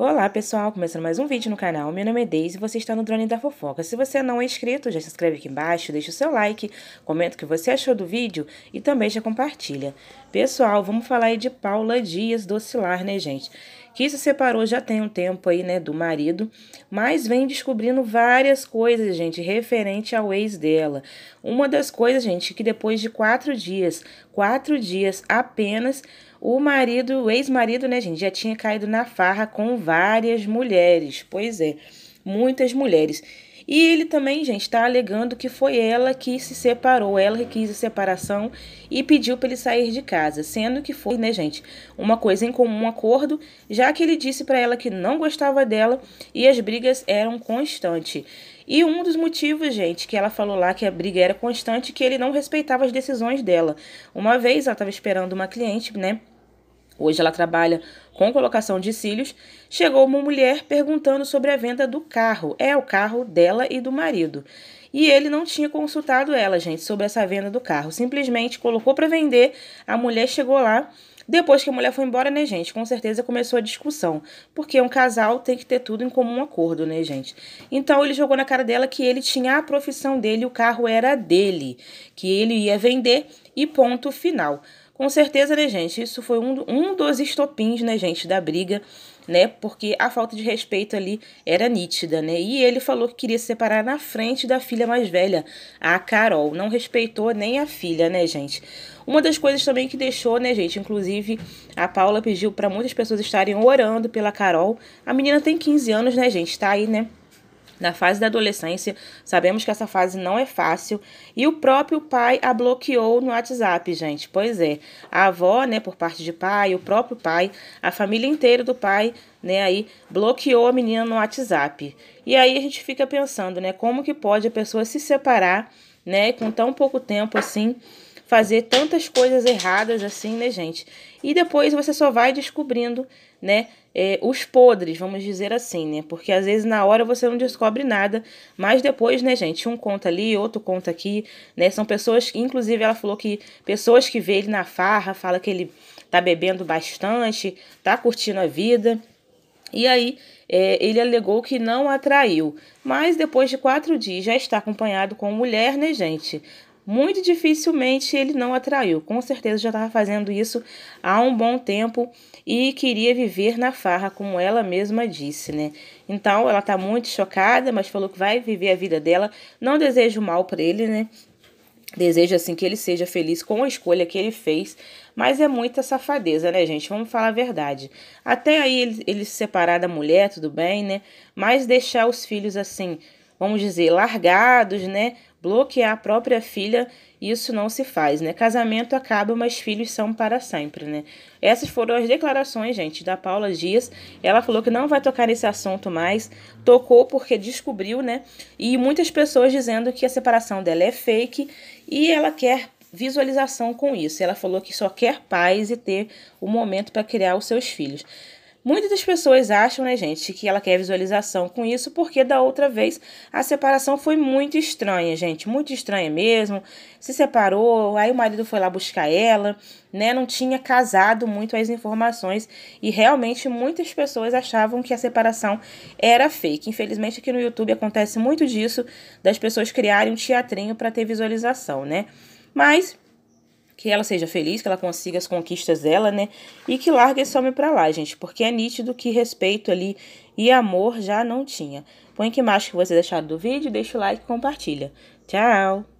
Olá pessoal, começando mais um vídeo no canal, meu nome é Deise e você está no Drone da Fofoca. Se você não é inscrito, já se inscreve aqui embaixo, deixa o seu like, comenta o que você achou do vídeo e também já compartilha. Pessoal, vamos falar aí de Paula Dias Docilar, né gente? Que se separou já tem um tempo aí, né, do marido, mas vem descobrindo várias coisas, gente, referente ao ex dela. Uma das coisas, gente, que depois de quatro dias, quatro dias apenas o marido, o ex-marido, né, gente, já tinha caído na farra com várias mulheres. Pois é, muitas mulheres. E ele também, gente, está alegando que foi ela que se separou, ela que quis a separação e pediu para ele sair de casa, sendo que foi, né, gente, uma coisa em comum, acordo, já que ele disse para ela que não gostava dela e as brigas eram constantes. E um dos motivos, gente, que ela falou lá que a briga era constante, que ele não respeitava as decisões dela. Uma vez ela estava esperando uma cliente, né? Hoje ela trabalha com colocação de cílios. Chegou uma mulher perguntando sobre a venda do carro. É o carro dela e do marido. E ele não tinha consultado ela, gente, sobre essa venda do carro. Simplesmente colocou para vender. A mulher chegou lá. Depois que a mulher foi embora, né, gente? Com certeza começou a discussão. Porque um casal tem que ter tudo em comum acordo, né, gente? Então ele jogou na cara dela que ele tinha a profissão dele, o carro era dele, que ele ia vender e ponto final. Com certeza, né, gente? Isso foi um, um dos estopins, né, gente, da briga, né? Porque a falta de respeito ali era nítida, né? E ele falou que queria se separar na frente da filha mais velha, a Carol. Não respeitou nem a filha, né, gente? Uma das coisas também que deixou, né, gente? Inclusive, a Paula pediu para muitas pessoas estarem orando pela Carol. A menina tem 15 anos, né, gente? Tá aí, né? na fase da adolescência. Sabemos que essa fase não é fácil. E o próprio pai a bloqueou no WhatsApp, gente. Pois é, a avó, né, por parte de pai, o próprio pai, a família inteira do pai, né, aí bloqueou a menina no WhatsApp. E aí a gente fica pensando, né, como que pode a pessoa se separar, né, com tão pouco tempo assim fazer tantas coisas erradas assim, né, gente? E depois você só vai descobrindo, né, é, os podres, vamos dizer assim, né? Porque às vezes na hora você não descobre nada, mas depois, né, gente, um conta ali, outro conta aqui, né? São pessoas, inclusive ela falou que pessoas que vê ele na farra, fala que ele tá bebendo bastante, tá curtindo a vida. E aí, é, ele alegou que não atraiu, mas depois de quatro dias já está acompanhado com mulher, né, gente? muito dificilmente ele não atraiu. Com certeza já estava fazendo isso há um bom tempo e queria viver na farra, como ela mesma disse, né? Então ela está muito chocada, mas falou que vai viver a vida dela. Não desejo mal para ele, né? Desejo assim que ele seja feliz com a escolha que ele fez, mas é muita safadeza, né, gente? Vamos falar a verdade. Até aí ele, ele se separar da mulher, tudo bem, né? Mas deixar os filhos assim vamos dizer, largados, né? Bloquear a própria filha, isso não se faz, né? Casamento acaba, mas filhos são para sempre, né? Essas foram as declarações, gente, da Paula Dias. Ela falou que não vai tocar nesse assunto mais, tocou porque descobriu, né? E muitas pessoas dizendo que a separação dela é fake e ela quer visualização com isso. Ela falou que só quer paz e ter o um momento para criar os seus filhos. Muitas das pessoas acham, né, gente, que ela quer visualização com isso, porque da outra vez a separação foi muito estranha, gente, muito estranha mesmo. Se separou, aí o marido foi lá buscar ela, né? Não tinha casado muito as informações e realmente muitas pessoas achavam que a separação era fake. Infelizmente aqui no YouTube acontece muito disso, das pessoas criarem um teatrinho para ter visualização, né? Mas que ela seja feliz, que ela consiga as conquistas dela, né? E que largue esse homem pra lá, gente, porque é nítido que respeito ali e amor já não tinha. Põe que mais que vocês acharam do vídeo, deixa o like e compartilha. Tchau!